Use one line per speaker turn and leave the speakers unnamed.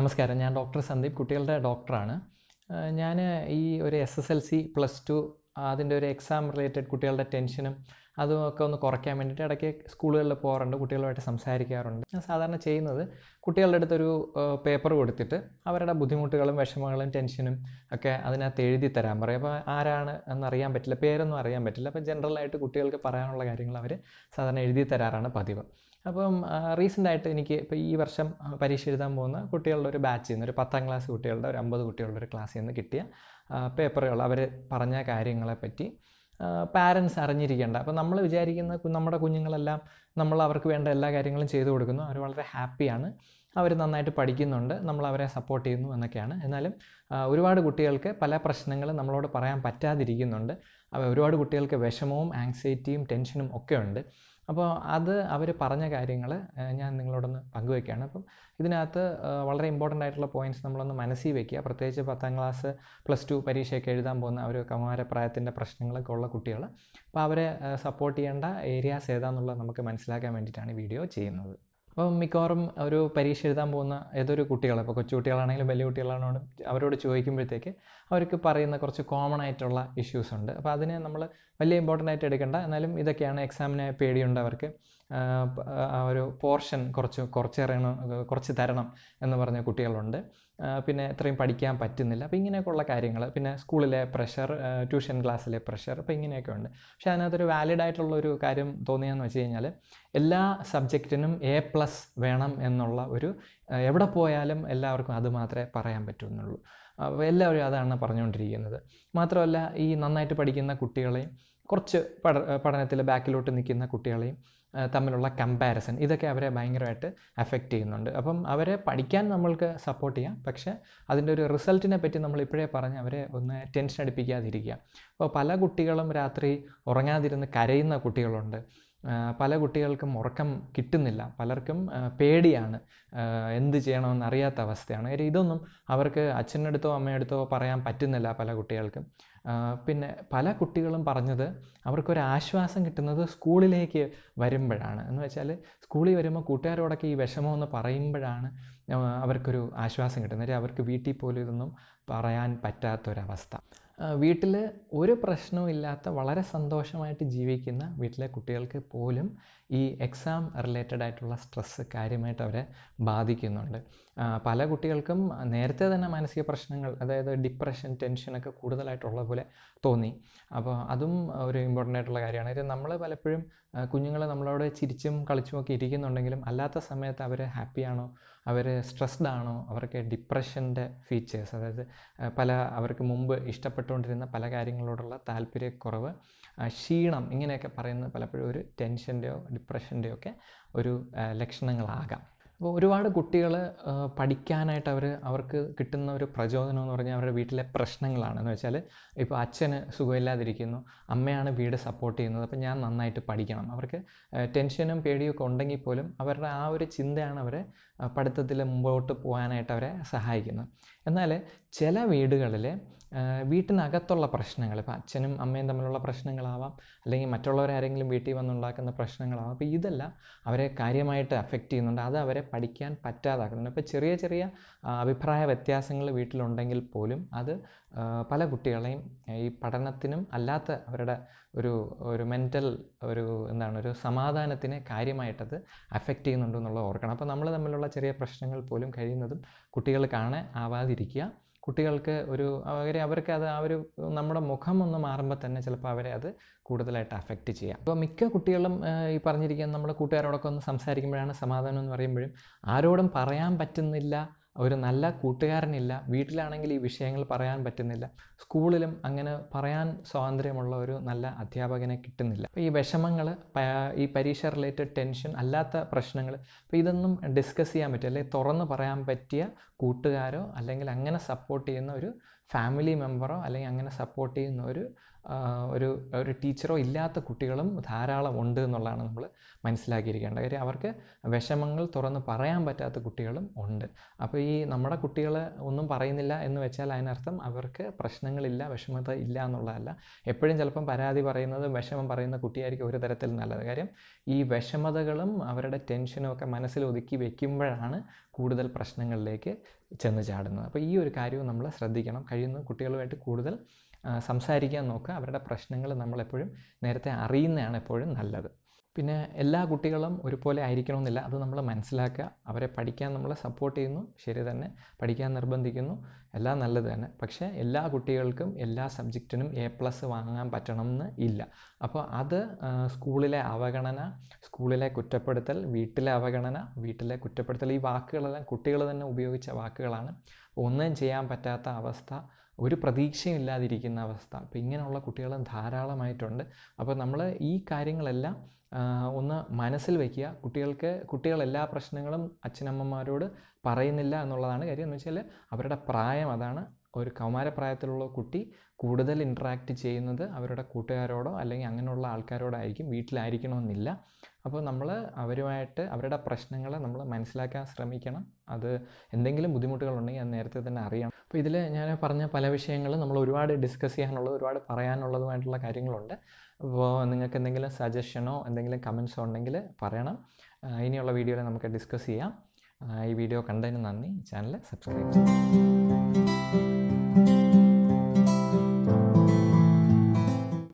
നമസ്കാരം ഞാൻ ഡോക്ടർ സന്ദീപ് കുട്ടികളുടെ ഡോക്ടറാണ് ഞാൻ ഈ ഒരു S S L C plus two അതിൻ്റെ ഒരു എക്സാം റിലേറ്റഡ് കുട്ടികളുടെ ടെൻഷനും അതുമൊക്കെ ഒന്ന് കുറയ്ക്കാൻ വേണ്ടിയിട്ട് ഇടയ്ക്ക് സ്കൂളുകളിൽ പോകാറുണ്ട് കുട്ടികളുമായിട്ട് സംസാരിക്കാറുണ്ട് ഞാൻ സാധാരണ ചെയ്യുന്നത് കുട്ടികളുടെ അടുത്തൊരു പേപ്പർ കൊടുത്തിട്ട് അവരുടെ ബുദ്ധിമുട്ടുകളും വിഷമങ്ങളും ടെൻഷനും ഒക്കെ അതിനകത്ത് എഴുതി തരാൻ പറയും അപ്പോൾ ആരാണ് എന്നറിയാൻ പറ്റില്ല പേരൊന്നും അറിയാൻ പറ്റില്ല അപ്പോൾ ജനറലായിട്ട് കുട്ടികൾക്ക് പറയാനുള്ള കാര്യങ്ങൾ അവർ സാധാരണ എഴുതി തരാറാണ് പതിവ് അപ്പം റീസെൻ്റായിട്ട് ആയിട്ട് എനിക്ക് ഇപ്പോൾ ഈ വർഷം പരീക്ഷ എഴുതാൻ പോകുന്ന കുട്ടികളുടെ ഒരു ബാച്ചിൽ നിന്ന് ഒരു പത്താം ക്ലാസ് കുട്ടികളുടെ ഒരു അമ്പത് കുട്ടികളുടെ ഒരു ക്ലാസ്സിൽ നിന്ന് കിട്ടിയ പേപ്പറുകൾ അവർ പറഞ്ഞ കാര്യങ്ങളെപ്പറ്റി പാരൻസ് അറിഞ്ഞിരിക്കേണ്ട അപ്പോൾ നമ്മൾ വിചാരിക്കുന്ന നമ്മുടെ കുഞ്ഞുങ്ങളെല്ലാം നമ്മൾ അവർക്ക് വേണ്ട എല്ലാ കാര്യങ്ങളും ചെയ്തു കൊടുക്കുന്നു അവർ വളരെ ഹാപ്പിയാണ് അവർ നന്നായിട്ട് പഠിക്കുന്നുണ്ട് നമ്മൾ അവരെ സപ്പോർട്ട് ചെയ്യുന്നു എന്നൊക്കെയാണ് എന്നാലും ഒരുപാട് കുട്ടികൾക്ക് പല പ്രശ്നങ്ങളും നമ്മളോട് പറയാൻ പറ്റാതിരിക്കുന്നുണ്ട് ഒരുപാട് കുട്ടികൾക്ക് വിഷമവും ആങ്സൈറ്റിയും ടെൻഷനും ഒക്കെ ഉണ്ട് അപ്പോൾ അത് അവർ പറഞ്ഞ കാര്യങ്ങൾ ഞാൻ നിങ്ങളോടൊന്ന് പങ്കുവെക്കുകയാണ് അപ്പം ഇതിനകത്ത് വളരെ ഇമ്പോർട്ടൻ്റ് ആയിട്ടുള്ള പോയിന്റ്സ് നമ്മളൊന്ന് മനസ്സിൽ വെക്കുക പ്രത്യേകിച്ച് പത്താം ക്ലാസ് പ്ലസ് ടു പരീക്ഷയൊക്കെ എഴുതാൻ പോകുന്ന ഒരു കൗമാരപ്രായത്തിൻ്റെ പ്രശ്നങ്ങളൊക്കെ ഉള്ള കുട്ടികൾ അപ്പോൾ അവരെ സപ്പോർട്ട് ചെയ്യേണ്ട ഏരിയാസ് ഏതാന്നുള്ളത് നമുക്ക് മനസ്സിലാക്കാൻ വേണ്ടിയിട്ടാണ് ഈ വീഡിയോ ചെയ്യുന്നത് അപ്പം മിക്കവാറും ഒരു പരീക്ഷ എഴുതാൻ പോകുന്ന ഏതൊരു കുട്ടികൾ ഇപ്പോൾ കൊച്ചുകുട്ടികളാണെങ്കിലും വലിയ കുട്ടികളാണെങ്കിലും അവരോട് ചോദിക്കുമ്പോഴത്തേക്ക് അവർക്ക് പറയുന്ന കുറച്ച് കോമൺ ആയിട്ടുള്ള ഇഷ്യൂസ് ഉണ്ട് അപ്പോൾ അതിനെ നമ്മൾ വലിയ ഇമ്പോർട്ടൻ്റ് ആയിട്ട് എടുക്കണ്ട എന്നാലും ഇതൊക്കെയാണ് എക്സാമിന് പേടിയുണ്ട് അവർക്ക് ആ ഒരു പോർഷൻ കുറച്ച് കുറച്ച് കുറച്ച് തരണം എന്ന് പറഞ്ഞ കുട്ടികളുണ്ട് പിന്നെ ഇത്രയും പഠിക്കാൻ പറ്റുന്നില്ല അപ്പോൾ ഇങ്ങനെയൊക്കെയുള്ള കാര്യങ്ങൾ പിന്നെ സ്കൂളിലെ പ്രഷർ ട്യൂഷൻ ക്ലാസ്സിലെ പ്രഷർ അപ്പോൾ ഇങ്ങനെയൊക്കെ ഉണ്ട് പക്ഷേ അതിനകത്തൊരു വാലിഡ് ആയിട്ടുള്ള ഒരു കാര്യം തോന്നിയെന്ന് വെച്ച് കഴിഞ്ഞാൽ എല്ലാ സബ്ജക്റ്റിനും എ പ്ലസ് വേണം എന്നുള്ള ഒരു എവിടെ പോയാലും എല്ലാവർക്കും അത് മാത്രമേ പറയാൻ പറ്റുന്നുള്ളൂ എല്ലാവരും അതാണ് പറഞ്ഞുകൊണ്ടിരിക്കുന്നത് മാത്രമല്ല ഈ നന്നായിട്ട് പഠിക്കുന്ന കുട്ടികളെയും കുറച്ച് പഠ പഠനത്തിൽ ബാക്കിലോട്ട് നിൽക്കുന്ന കുട്ടികളെയും തമ്മിലുള്ള കമ്പാരിസൺ ഇതൊക്കെ അവരെ ഭയങ്കരമായിട്ട് അഫക്റ്റ് ചെയ്യുന്നുണ്ട് അപ്പം അവരെ പഠിക്കാൻ നമ്മൾക്ക് സപ്പോർട്ട് ചെയ്യാം പക്ഷേ അതിൻ്റെ ഒരു റിസൾട്ടിനെ പറ്റി നമ്മൾ ഇപ്പോഴേ പറഞ്ഞ് അവരെ ഒന്ന് ടെൻഷൻ അടിപ്പിക്കാതിരിക്കുക അപ്പോൾ പല കുട്ടികളും രാത്രി ഉറങ്ങാതിരുന്ന് കരയുന്ന കുട്ടികളുണ്ട് പല കുട്ടികൾക്കും ഉറക്കം കിട്ടുന്നില്ല പലർക്കും പേടിയാണ് എന്ത് ചെയ്യണമെന്ന് അറിയാത്ത അവസ്ഥയാണ് കാര്യം ഇതൊന്നും അവർക്ക് അച്ഛനടുത്തോ അമ്മയടുത്തോ പറയാൻ പറ്റുന്നില്ല പല കുട്ടികൾക്കും പിന്നെ പല കുട്ടികളും പറഞ്ഞത് അവർക്കൊരു ആശ്വാസം കിട്ടുന്നത് സ്കൂളിലേക്ക് വരുമ്പോഴാണ് എന്ന് വെച്ചാൽ സ്കൂളിൽ വരുമ്പോൾ കൂട്ടുകാരോടൊക്കെ ഈ വിഷമമെന്ന് പറയുമ്പോഴാണ് അവർക്കൊരു ആശ്വാസം കിട്ടുന്നത് അവർക്ക് വീട്ടിൽ പോലും ഇതൊന്നും പറയാൻ പറ്റാത്തൊരവസ്ഥ വീട്ടിൽ ഒരു പ്രശ്നവും ഇല്ലാത്ത വളരെ സന്തോഷമായിട്ട് ജീവിക്കുന്ന വീട്ടിലെ കുട്ടികൾക്ക് പോലും ഈ എക്സാം റിലേറ്റഡ് ആയിട്ടുള്ള സ്ട്രെസ്സ് കാര്യമായിട്ട് അവരെ ബാധിക്കുന്നുണ്ട് പല കുട്ടികൾക്കും നേരത്തെ തന്നെ മാനസിക പ്രശ്നങ്ങൾ അതായത് ഡിപ്രഷൻ ടെൻഷനൊക്കെ കൂടുതലായിട്ടുള്ള പോലെ തോന്നി അപ്പോൾ അതും ഒരു ഇമ്പോർട്ടൻ്റ് ആയിട്ടുള്ള കാര്യമാണ് ഇത് നമ്മൾ പലപ്പോഴും കുഞ്ഞുങ്ങളെ നമ്മളോട് ചിരിച്ചും കളിച്ചുമൊക്കെ ഇരിക്കുന്നുണ്ടെങ്കിലും അല്ലാത്ത സമയത്ത് അവർ ഹാപ്പിയാണോ അവർ സ്ട്രെസ്ഡ് ആണോ അവർക്ക് ഡിപ്രഷൻ്റെ ഫീച്ചേഴ്സ് അതായത് പല അവർക്ക് മുമ്പ് ഇഷ്ടപ്പെട്ടുകൊണ്ടിരുന്ന പല കാര്യങ്ങളോടുള്ള താല്പര്യക്കുറവ് ക്ഷീണം ഇങ്ങനെയൊക്കെ പറയുന്നത് പലപ്പോഴും ഒരു ടെൻഷൻ്റെയോ ഡിപ്രഷൻ്റെയോ ഒക്കെ ഒരു ലക്ഷണങ്ങളാകാം അപ്പോൾ ഒരുപാട് കുട്ടികൾ പഠിക്കാനായിട്ട് അവർ അവർക്ക് കിട്ടുന്ന ഒരു പ്രചോദനം എന്ന് പറഞ്ഞാൽ അവരുടെ വീട്ടിലെ പ്രശ്നങ്ങളാണ് എന്ന് വെച്ചാൽ ഇപ്പോൾ അച്ഛന് സുഖമില്ലാതിരിക്കുന്നു അമ്മയാണ് വീട് സപ്പോർട്ട് ചെയ്യുന്നത് അപ്പോൾ ഞാൻ നന്നായിട്ട് പഠിക്കണം അവർക്ക് ടെൻഷനും പേടിയൊക്കെ ഉണ്ടെങ്കിൽ പോലും അവരുടെ ആ ഒരു ചിന്തയാണ് അവരെ പഠിത്തത്തിൽ മുമ്പോട്ട് പോകാനായിട്ട് അവരെ സഹായിക്കുന്നത് എന്നാൽ ചില വീടുകളിൽ വീട്ടിനകത്തുള്ള പ്രശ്നങ്ങൾ ഇപ്പം അച്ഛനും അമ്മയും തമ്മിലുള്ള പ്രശ്നങ്ങളാവാം അല്ലെങ്കിൽ മറ്റുള്ളവരാരെങ്കിലും വീട്ടിൽ വന്നുണ്ടാക്കുന്ന പ്രശ്നങ്ങളാവാം അപ്പോൾ ഇതെല്ലാം അവരെ കാര്യമായിട്ട് അഫക്റ്റ് ചെയ്യുന്നുണ്ട് അത് അവരെ പഠിക്കാൻ പറ്റാതാക്കുന്നുണ്ട് അപ്പോൾ ചെറിയ ചെറിയ അഭിപ്രായ വ്യത്യാസങ്ങൾ വീട്ടിലുണ്ടെങ്കിൽ പോലും അത് പല കുട്ടികളെയും ഈ പഠനത്തിനും അല്ലാത്ത അവരുടെ ഒരു ഒരു മെൻറ്റൽ ഒരു എന്താണ് ഒരു സമാധാനത്തിനെ കാര്യമായിട്ടത് അഫക്റ്റ് ചെയ്യുന്നുണ്ടെന്നുള്ളത് ഓർക്കണം അപ്പോൾ നമ്മൾ തമ്മിലുള്ള ചെറിയ പ്രശ്നങ്ങൾ പോലും കഴിയുന്നതും കുട്ടികൾ കാണാൻ ആവാതിരിക്കുക കുട്ടികൾക്ക് ഒരു അവരെ അവർക്ക് അത് ആ ഒരു നമ്മുടെ മുഖം ഒന്ന് മാറുമ്പോൾ തന്നെ ചിലപ്പോൾ അവരെ അത് കൂടുതലായിട്ട് അഫക്റ്റ് ചെയ്യാം അപ്പോൾ മിക്ക കുട്ടികളും ഈ പറഞ്ഞിരിക്കുന്ന നമ്മുടെ കൂട്ടുകാരോടൊക്കെ ഒന്ന് സംസാരിക്കുമ്പോഴാണ് സമാധാനം എന്ന് പറയുമ്പോഴും ആരോടും പറയാൻ പറ്റുന്നില്ല ഒരു നല്ല കൂട്ടുകാരനില്ല വീട്ടിലാണെങ്കിൽ ഈ വിഷയങ്ങൾ പറയാൻ പറ്റുന്നില്ല സ്കൂളിലും അങ്ങനെ പറയാൻ സ്വാതന്ത്ര്യമുള്ള ഒരു നല്ല അധ്യാപകനെ കിട്ടുന്നില്ല അപ്പോൾ ഈ വിഷമങ്ങൾ ഈ പരീക്ഷ റിലേറ്റഡ് ടെൻഷൻ അല്ലാത്ത പ്രശ്നങ്ങൾ അപ്പോൾ ഇതൊന്നും ഡിസ്കസ് ചെയ്യാൻ പറ്റും അല്ലെങ്കിൽ തുറന്ന് പറയാൻ പറ്റിയ കൂട്ടുകാരോ അല്ലെങ്കിൽ അങ്ങനെ സപ്പോർട്ട് ചെയ്യുന്ന ഒരു ഫാമിലി മെമ്പറോ അല്ലെങ്കിൽ അങ്ങനെ സപ്പോർട്ട് ചെയ്യുന്ന ഒരു ഒരു ഒരു ടീച്ചറോ ഇല്ലാത്ത കുട്ടികളും ധാരാളം ഉണ്ട് എന്നുള്ളതാണ് നമ്മൾ മനസ്സിലാക്കിയിരിക്കേണ്ടത് കാര്യം അവർക്ക് വിഷമങ്ങൾ തുറന്ന് പറയാൻ പറ്റാത്ത കുട്ടികളും ഉണ്ട് അപ്പോൾ ഈ നമ്മുടെ കുട്ടികൾ ഒന്നും പറയുന്നില്ല എന്ന് വെച്ചാൽ അതിനർത്ഥം അവർക്ക് പ്രശ്നങ്ങളില്ല വിഷമത ഇല്ല എന്നുള്ളതല്ല എപ്പോഴും ചിലപ്പം പരാതി പറയുന്നത് വിഷമം പറയുന്ന കുട്ടിയായിരിക്കും ഒരു തരത്തിൽ നല്ലത് കാര്യം ഈ വിഷമതകളും അവരുടെ ടെൻഷനും ഒക്കെ മനസ്സിൽ ഒതുക്കി വയ്ക്കുമ്പോഴാണ് കൂടുതൽ പ്രശ്നങ്ങളിലേക്ക് ചെന്ന് ചാടുന്നത് അപ്പോൾ ഈ ഒരു കാര്യവും നമ്മൾ ശ്രദ്ധിക്കണം കഴിയുന്ന കുട്ടികളുമായിട്ട് കൂടുതൽ സംസാരിക്കാൻ നോക്കുക അവരുടെ പ്രശ്നങ്ങൾ നമ്മളെപ്പോഴും നേരത്തെ അറിയുന്നതാണ് എപ്പോഴും നല്ലത് പിന്നെ എല്ലാ കുട്ടികളും ഒരുപോലെ ആയിരിക്കണമെന്നില്ല അത് നമ്മൾ മനസ്സിലാക്കുക അവരെ പഠിക്കാൻ നമ്മൾ സപ്പോർട്ട് ചെയ്യുന്നു ശരി തന്നെ പഠിക്കാൻ നിർബന്ധിക്കുന്നു എല്ലാം നല്ലത് തന്നെ പക്ഷേ എല്ലാ കുട്ടികൾക്കും എല്ലാ സബ്ജക്റ്റിനും എ പ്ലസ് വാങ്ങാൻ പറ്റണമെന്ന് ഇല്ല അപ്പോൾ അത് സ്കൂളിലെ അവഗണന സ്കൂളിലെ കുറ്റപ്പെടുത്തൽ വീട്ടിലെ അവഗണന വീട്ടിലെ കുറ്റപ്പെടുത്തൽ ഈ വാക്കുകളെല്ലാം കുട്ടികൾ തന്നെ ഉപയോഗിച്ച വാക്കുകളാണ് ഒന്നും ചെയ്യാൻ പറ്റാത്ത അവസ്ഥ ഒരു പ്രതീക്ഷയും ഇല്ലാതിരിക്കുന്ന അവസ്ഥ അപ്പം ഇങ്ങനെയുള്ള കുട്ടികളും ധാരാളമായിട്ടുണ്ട് അപ്പോൾ നമ്മൾ ഈ കാര്യങ്ങളെല്ലാം ഒന്ന് മനസ്സിൽ വയ്ക്കുക കുട്ടികൾക്ക് കുട്ടികൾ എല്ലാ പ്രശ്നങ്ങളും അച്ഛനമ്മമാരോട് പറയുന്നില്ല എന്നുള്ളതാണ് കാര്യം എന്ന് വെച്ചാൽ അവരുടെ പ്രായം അതാണ് ഒരു കൗമാരപ്രായത്തിലുള്ള കുട്ടി കൂടുതൽ ഇൻട്രാക്റ്റ് ചെയ്യുന്നത് അവരുടെ കൂട്ടുകാരോടോ അല്ലെങ്കിൽ അങ്ങനെയുള്ള ആൾക്കാരോടോ ആയിരിക്കും വീട്ടിലായിരിക്കണമെന്നില്ല അപ്പോൾ നമ്മൾ അവരുമായിട്ട് അവരുടെ പ്രശ്നങ്ങൾ നമ്മൾ മനസ്സിലാക്കാൻ ശ്രമിക്കണം അത് എന്തെങ്കിലും ബുദ്ധിമുട്ടുകളുണ്ടെങ്കിൽ അത് നേരത്തെ തന്നെ അറിയണം അപ്പോൾ ഇതിൽ ഞാൻ പറഞ്ഞ പല വിഷയങ്ങളും നമ്മൾ ഒരുപാട് ഡിസ്കസ് ചെയ്യാനുള്ളത് ഒരുപാട് പറയാനുള്ളതുമായിട്ടുള്ള കാര്യങ്ങളുണ്ട് അപ്പോൾ നിങ്ങൾക്ക് എന്തെങ്കിലും സജഷനോ എന്തെങ്കിലും കമൻസോ ഉണ്ടെങ്കിൽ പറയണം ഇനിയുള്ള വീഡിയോയിൽ നമുക്ക് ഡിസ്കസ് ചെയ്യാം ഈ വീഡിയോ കണ്ടതിന് നന്ദി ചാനൽ സബ്സ്ക്രൈബ് ചെയ്യുക